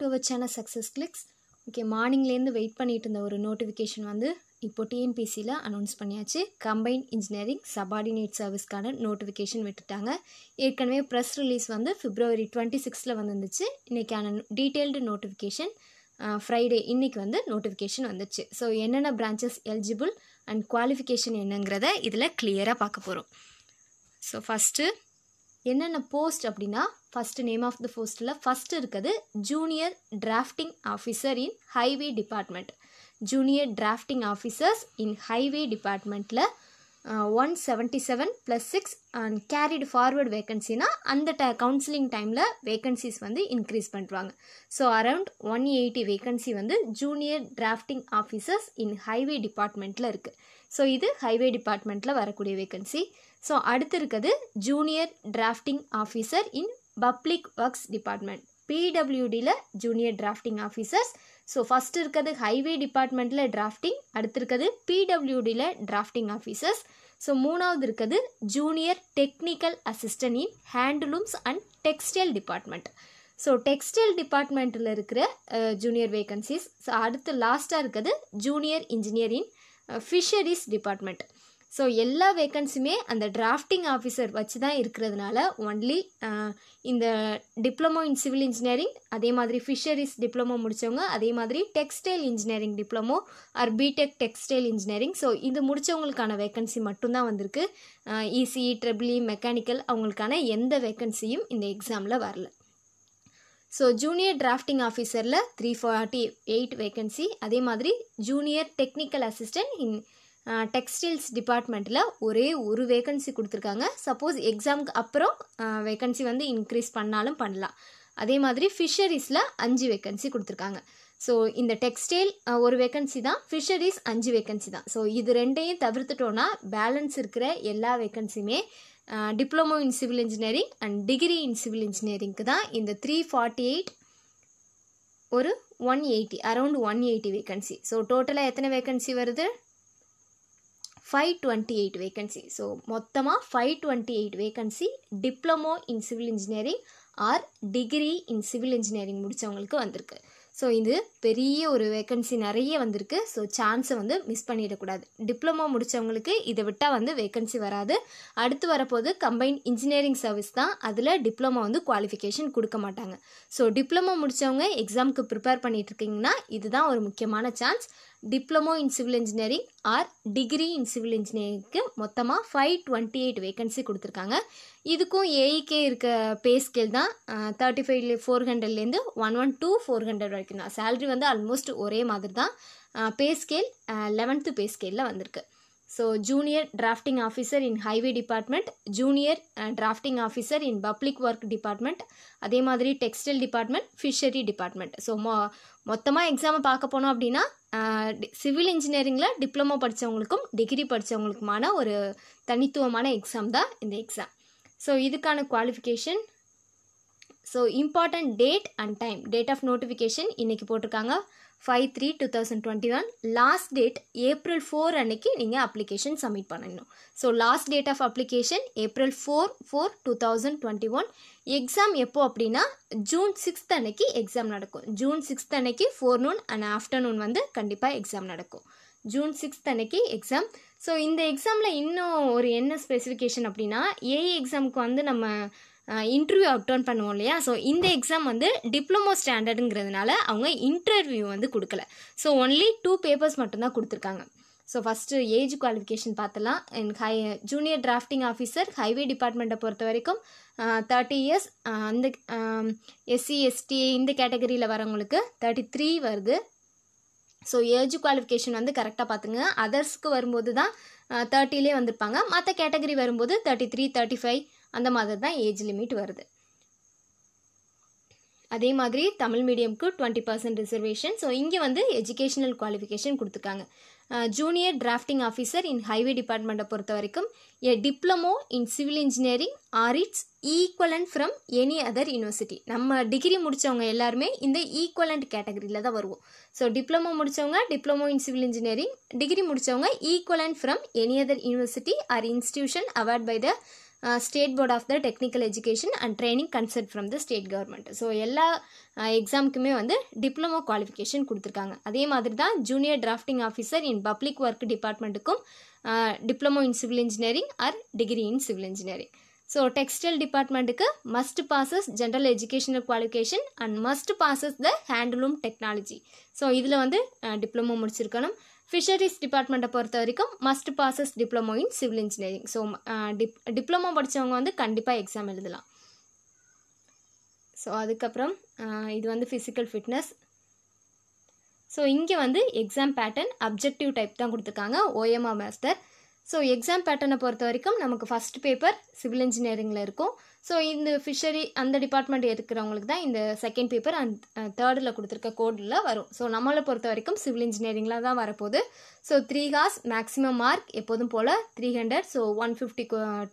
to our channel success clicks okay மார்னிங்லேருந்து wait பண்ணிகிட்டு இருந்த ஒரு நோட்டிஃபிகேஷன் வந்து இப்போ டிஎன்பிசியில் அனௌன்ஸ் பண்ணியாச்சு கம்பைன் இன்ஜினியரிங் சபார்டினேட் சர்வீஸ்க்கான நோட்டிஃபிகேஷன் விட்டுட்டாங்க ஏற்கனவே ப்ரெஸ் ரிலீஸ் வந்து ஃபிப்ரவரி டுவெண்ட்டி சிக்ஸில் வந்துருந்துச்சு இன்றைக்கான டீட்டெயில்டு நோட்டிஃபிகேஷன் ஃப்ரைடே இன்றைக்கி வந்து நோட்டிஃபிகேஷன் வந்துச்சு ஸோ என்னென்ன பிரான்ச்சஸ் எலிஜிபிள் அண்ட் குவாலிஃபிகேஷன் என்னங்கிறத இதில் கிளியராக பார்க்க போகிறோம் ஸோ ஃபஸ்ட்டு என்னென்ன போஸ்ட் அப்படின்னா ஃபஸ்ட்டு நேம் ஆஃப் த போஸ்ட்டில் ஃபஸ்ட்டு இருக்குது junior drafting officer in highway department junior drafting officers in highway டிபார்ட்மெண்ட்டில் one seventy seven plus six and carried forward வேகன்சினா அந்த ட கவுன்சிலிங் டைமில் வேகன்சிஸ் வந்து இன்க்ரீஸ் பண்ணுவாங்க so around one eighty vacancy வந்து junior drafting officers in highway டிபார்ட்மெண்ட்டில் இருக்குது ஸோ இது ஹைவே டிபார்ட்மெண்ட்டில் வரக்கூடிய வேகன்சி ஸோ அடுத்து இருக்கிறது junior drafting officer in public works department பிடபிள்யூடியில் junior drafting officers so first இருக்கிறது ஹைவே டிபார்ட்மெண்ட்டில் டிராஃப்டிங் அடுத்து பிடபிள்யூடியில் டிராஃப்டிங் ஆஃபீஸர்ஸ் ஸோ மூணாவது இருக்கிறது junior technical assistant in handlooms and textile department so textile டிபார்ட்மெண்ட்டில் இருக்கிற ஜூனியர் வேகன்சிஸ் ஸோ அடுத்து லாஸ்ட்டாக இருக்கிறது junior engineering fisheries department so எல்லா வேக்கன்சியுமே அந்த டிராஃப்டிங் ஆஃபீஸர் வச்சு தான் இருக்கிறதுனால ஒன்லி இந்த டிப்ளமோ இன் சிவில் இன்ஜினியரிங் அதே மாதிரி ஃபிஷரிஸ் டிப்ளமோ முடித்தவங்க அதே மாதிரி textile engineering diploma or BTech textile engineering so இது முடித்தவங்களுக்கான வேக்கன்சி மட்டும்தான் வந்திருக்கு இசிஇ ட்ரிபிள்இ மெக்கானிக்கல் அவங்களுக்கான எந்த வேக்கன்சியும் இந்த எக்ஸாமில் வரல ஸோ ஜூனியர் டிராஃப்டிங் ஆஃபீஸரில் த்ரீ ஃபார்ட்டி எயிட் வேக்கன்சி அதே மாதிரி junior technical assistant in textiles டிபார்ட்மெண்ட்டில் ஒரே ஒரு வேகன்சி கொடுத்துருக்காங்க சப்போஸ் எக்ஸாமுக்கு அப்புறம் வேகன்சி வந்து இன்க்ரீஸ் பண்ணாலும் பண்ணலாம் அதே மாதிரி ஃபிஷரிஸில் அஞ்சு வேக்கன்சி கொடுத்துருக்காங்க ஸோ இந்த டெக்ஸ்டைல் ஒரு வேக்கன்சி தான் ஃபிஷரிஸ் அஞ்சு வேக்கன்சி தான் ஸோ இது ரெண்டையும் தவிர்த்துட்டோன்னா பேலன்ஸ் இருக்கிற எல்லா வேக்கன்சியுமே diploma in civil engineering and degree in civil இன்ஜினியரிங்க்கு தான் இந்த த்ரீ ஃபார்ட்டி எயிட் ஒரு one eighty around one eighty vacancy so டோட்டலாக எத்தனை வேக்கன்சி வருது five twenty eight vacancy so மொத்தமாக five twenty eight vacancy diploma in civil engineering or degree in civil engineering முடித்தவங்களுக்கு வந்திருக்கு ஸோ இது பெரிய ஒரு வேக்கன்சி நிறைய வந்திருக்கு ஸோ சான்ஸை வந்து மிஸ் பண்ணிடக்கூடாது டிப்ளமோ முடித்தவங்களுக்கு இதை விட்டால் வந்து வேக்கன்சி வராது அடுத்து வரப்போது கம்பைன் இன்ஜினியரிங் சர்வீஸ் தான் அதில் டிப்ளமோ வந்து குவாலிஃபிகேஷன் கொடுக்க மாட்டாங்க ஸோ டிப்ளமோ முடித்தவங்க எக்ஸாமுக்கு ப்ரிப்பேர் பண்ணிகிட்ருக்கீங்கன்னா இதுதான் ஒரு முக்கியமான chance diploma in civil engineering or degree in civil இன்ஜினியரிங்க்கு மொத்தமாக ஃபைவ் டுவெண்ட்டி எயிட் வேகன்சி கொடுத்துருக்காங்க இதுக்கும் ஏஇகே e இருக்க பே ஸ்கேல் தான் தேர்ட்டி ஃபைவ் ஃபோர் ஹண்ட்ரட்லேருந்து one one two four hundred வரைக்கும் தான் சேல்ரி வந்து ஆல்மோஸ்ட் ஒரே மாதிரி தான் பே ஸ்கேல் லெவன்த்து பே ஸ்கேலில் வந்திருக்கு so junior drafting officer in highway department junior drafting officer in public work department அதே மாதிரி textile department fishery department so மொ மொத்தமாக எக்ஸாமை பார்க்க போனோம் அப்படின்னா சிவில் இன்ஜினியரிங்கில் டிப்ளமோ படித்தவங்களுக்கும் டிகிரி படித்தவங்களுக்குமான ஒரு தனித்துவமான எக்ஸாம் தான் இந்த எக்ஸாம் ஸோ இதுக்கான qualification so important date and time date of notification இன்றைக்கி போட்டிருக்காங்க five three two thousand twenty one last date April four அன்னைக்கு நீங்கள் அப்ளிகேஷன் சப்மிட் பண்ணணும் so last date of application April four four two thousand twenty one exam எப்போ அப்படின்னா June sixth அன்னைக்கு exam நடக்கும் June sixth அன்னைக்கு ஃபோர்நூன் அண்ட் ஆஃப்டர்நூன் வந்து கண்டிப்பாக எக்ஸாம் நடக்கும் ஜூன் சிக்ஸ்த் அன்னைக்கு எக்ஸாம் ஸோ இந்த எக்ஸாமில் இன்னும் ஒரு என்ன ஸ்பெசிஃபிகேஷன் அப்படின்னா ஏஐ எக்ஸாமுக்கு வந்து நம்ம இன்டர்வியூ அப்டோன் பண்ணுவோம் இல்லையா ஸோ இந்த எக்ஸாம் வந்து டிப்ளமோ ஸ்டாண்டர்டுங்கிறதுனால அவங்க இன்டர்வியூ வந்து கொடுக்கல ஸோ ஒன்லி டூ பேப்பர்ஸ் மட்டும்தான் கொடுத்துருக்காங்க ஸோ ஃபஸ்ட்டு ஏஜ் குவாலிஃபிகேஷன் பார்த்தலாம் என் ஹை ஜூனியர் டிராஃப்டிங் ஆஃபீஸர் ஹைவே டிபார்ட்மெண்ட்டை பொறுத்த வரைக்கும் தேர்ட்டி இயர்ஸ் அந்த எஸ்சி எஸ்டி இந்த கேட்டகரியில் வரவங்களுக்கு தேர்ட்டி த்ரீ வருது ஸோ ஏஜ் குவாலிஃபிகேஷன் வந்து கரெக்டாக பார்த்துங்க அதர்ஸ்க்கு வரும்போது தான் தேர்ட்டிலே வந்திருப்பாங்க மற்ற கேட்டகரி வரும்போது தேர்ட்டி த்ரீ தேர்ட்டி ஃபைவ் அந்த மாதிரி தான் ஏஜ் லிமிட் வருது அதே மாதிரி தமிழ் மீடியம்க்கு டுவெண்ட்டி பர்சன்ட் ரிசர்வேஷன் ஸோ இங்கே வந்து எஜுகேஷனல் குவாலிஃபிகேஷன் கொடுத்துருக்காங்க junior drafting officer in highway டிபார்ட்மெண்ட்டை பொறுத்த வரைக்கும் a diploma in civil engineering or it's equivalent from any other university நம்ம டிகிரி முடித்தவங்க எல்லாருமே இந்த ஈக்குவலண்ட் கேட்டகரியில் தான் வருவோம் ஸோ டிப்ளமோ முடித்தவங்க diploma in civil engineering degree முடித்தவங்க equivalent from any other university or institution award by the state board of the technical education and training concerned from the state government so எல்லா எக்ஸாமுக்குமே uh, வந்து diploma qualification கொடுத்துருக்காங்க அதே மாதிரி தான் junior drafting officer in public work டிபார்ட்மெண்ட்டுக்கும் diploma in civil engineering or degree in civil engineering so textile டிபார்ட்மெண்ட்டுக்கு must possess general educational qualification and must possess the handloom technology so இதில் வந்து diploma uh, முடிச்சிருக்கணும் fisheries டிபார்ட்மெண்ட்டை பொறுத்த வரைக்கும் must possess diploma in civil engineering so dip diploma படித்தவங்க வந்து கண்டிப்பாக எக்ஸாம் எழுதலாம் ஸோ அதுக்கப்புறம் uh, இது வந்து ஃபிசிக்கல் ஃபிட்னஸ் ஸோ இங்கே வந்து எக்ஸாம் பேட்டர்ன் அப்ஜெக்டிவ் டைப் தான் கொடுத்துருக்காங்க ஓஎம்ஆ மாஸ்டர் ஸோ எக்ஸாம் பேட்டர்னை பொறுத்த வரைக்கும் நமக்கு ஃபஸ்ட் பேப்பர் சிவில் இன்ஜினியரிங்கில் இருக்கும் ஸோ இந்த ஃபிஷரி அந்த டிபார்ட்மெண்ட் இருக்கிறவங்களுக்கு தான் இந்த செகண்ட் பேப்பர் அண்ட் தேர்டில் கொடுத்துருக்க கோடில் வரும் ஸோ நம்மளை பொறுத்த வரைக்கும் சிவில் இன்ஜினியரிங்கில் தான் வரப்போகுது so three hours maximum mark எப்போதும் போல் three hundred so one fifty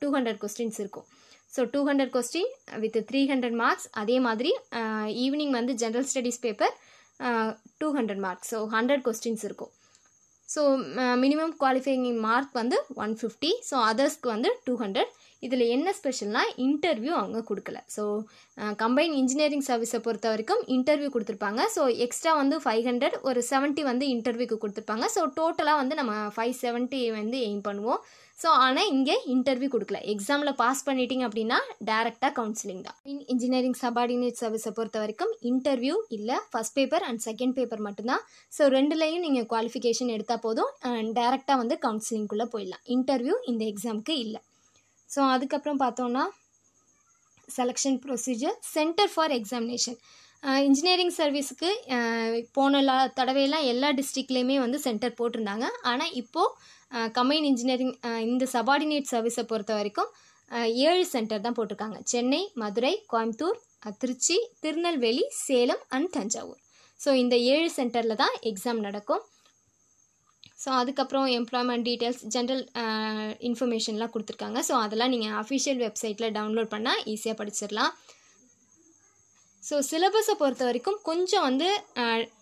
two hundred questions இருக்கும் so two hundred question with three hundred marks அதே மாதிரி ஈவினிங் uh, வந்து general studies paper two hundred marks so hundred questions இருக்கும் so minimum qualifying mark வந்து one fifty so அதர்ஸ்க்கு வந்து two hundred இதில் என்ன ஸ்பெஷல்னால் இன்டர்வியூ அவங்க கொடுக்கல ஸோ கம்பைன் இன்ஜினியரிங் சர்வீஸை பொறுத்த வரைக்கும் இன்டர்வியூ கொடுத்துருப்பாங்க ஸோ எக்ஸ்ட்ரா வந்து ஃபைவ் ஹண்ட்ரட் ஒரு செவன்ட்டி வந்து இன்டர்வியூக்கு கொடுத்துருப்பாங்க ஸோ டோட்டலாக வந்து நம்ம ஃபைவ் செவன்ட்டி வந்து எய்ம் பண்ணுவோம் ஸோ ஆனால் இங்கே இன்டர்வியூ கொடுக்கல எக்ஸாமில் பாஸ் பண்ணிட்டீங்க அப்படின்னா டேரெக்டாக கவுன்சிலிங் தான் இன்ஜினியரிங் சபார்டினேட் சர்வீஸை பொறுத்த வரைக்கும் இன்டர்வியூ இல்லை first paper and second paper மட்டும்தான் ஸோ ரெண்டுலேயும் நீங்கள் குவாலிஃபிகேஷன் எடுத்தால் போதும் டேரெக்டாக வந்து கவுன்சிலிங்குள்ளே போயிடலாம் இன்டர்வியூ இந்த எக்ஸாமுக்கு இல்லை ஸோ அதுக்கப்புறம் பார்த்தோன்னா selection procedure centre for examination engineering சர்வீஸுக்கு போன லா தடவையெல்லாம் எல்லா டிஸ்ட்ரிக்ட்லேயுமே வந்து சென்டர் போட்டிருந்தாங்க ஆனால் இப்போது கம்பைன் இன்ஜினியரிங் இந்த சபார்டினேட் சர்வீஸை பொறுத்த வரைக்கும் ஏழு சென்டர் தான் போட்டிருக்காங்க சென்னை மதுரை கோயம்புத்தூர் திருச்சி திருநெல்வேலி சேலம் அண்ட் தஞ்சாவூர் ஸோ இந்த ஏழு சென்டரில் தான் எக்ஸாம் நடக்கும் ஸோ அதுக்கப்புறம் எம்ப்ளாய்மெண்ட் டீட்டெயில்ஸ் ஜென்ரல் இன்ஃபர்மேஷன்லாம் கொடுத்துருக்காங்க ஸோ அதெல்லாம் நீங்கள் அஃபிஷியல் வெப்சைட்டில் டவுன்லோட் பண்ணால் ஈஸியாக படிச்சிடலாம் ஸோ சிலபஸை பொறுத்த வரைக்கும் கொஞ்சம் வந்து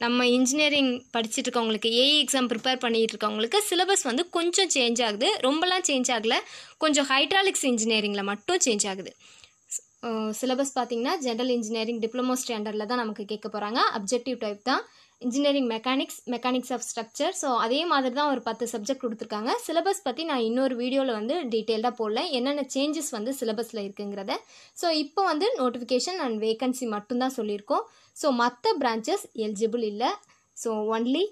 நம்ம இன்ஜினியரிங் படிச்சுட்டு இருக்கவங்களுக்கு ஏஇ எக்ஸாம் e ப்ரிப்பேர் பண்ணிகிட்டு இருக்கவங்களுக்கு சிலபஸ் வந்து கொஞ்சம் சேஞ்ச் ஆகுது ரொம்பலாம் சேஞ்ச் ஆகலை கொஞ்சம் ஹைட்ராலிக்ஸ் இன்ஜினியரிங்கில் மட்டும் சேஞ்ச் ஆகுது சிலபஸ் பார்த்திங்கன்னா ஜென்ரல் இன்ஜினியரிங் டிப்ளமோ ஸ்டாண்டர்டில் தான் நமக்கு கேட்க போகிறாங்க அப்ஜெக்டிவ் டைப் தான் engineering mechanics mechanics of structure so அதே மாதிரி தான் ஒரு பத்து சப்ஜெக்ட் கொடுத்துருக்காங்க சிலபஸ் பற்றி நான் இன்னொரு வீடியோவில் வந்து டீட்டெயில்டாக போடல என்னென்ன சேஞ்சஸ் வந்து சிலபஸில் இருக்குங்கிறத ஸோ இப்போ வந்து நோட்டிஃபிகேஷன் அண்ட் வேகன்சி மட்டும்தான் சொல்லியிருக்கோம் ஸோ மற்ற பிரான்ச்சஸ் எலிஜிபிள் இல்லை so only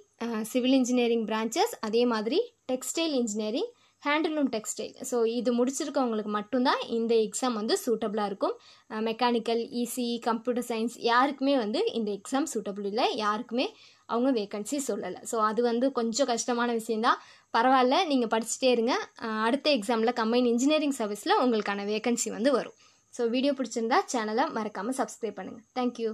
civil engineering branches அதே மாதிரி textile engineering handloom textile so இது முடிச்சிருக்கவங்களுக்கு மட்டும்தான் இந்த எக்ஸாம் வந்து சூட்டபுளாக இருக்கும் மெக்கானிக்கல் இசி கம்ப்யூட்டர் சயின்ஸ் யாருக்குமே வந்து இந்த எக்ஸாம் சூட்டபுள் இல்லை யாருக்குமே அவங்க வேக்கன்சி சொல்லலை ஸோ அது வந்து கொஞ்சம் கஷ்டமான விஷயந்தான் பரவாயில்ல நீங்கள் படிச்சுட்டே இருங்க அடுத்த எக்ஸாமில் கம்பைன் இன்ஜினியரிங் சர்வீஸில் உங்களுக்கான வேக்கன்சி வந்து வரும் ஸோ வீடியோ பிடிச்சிருந்தா சேனலை மறக்காமல் சப்ஸ்கிரைப் பண்ணுங்கள் தேங்க்யூ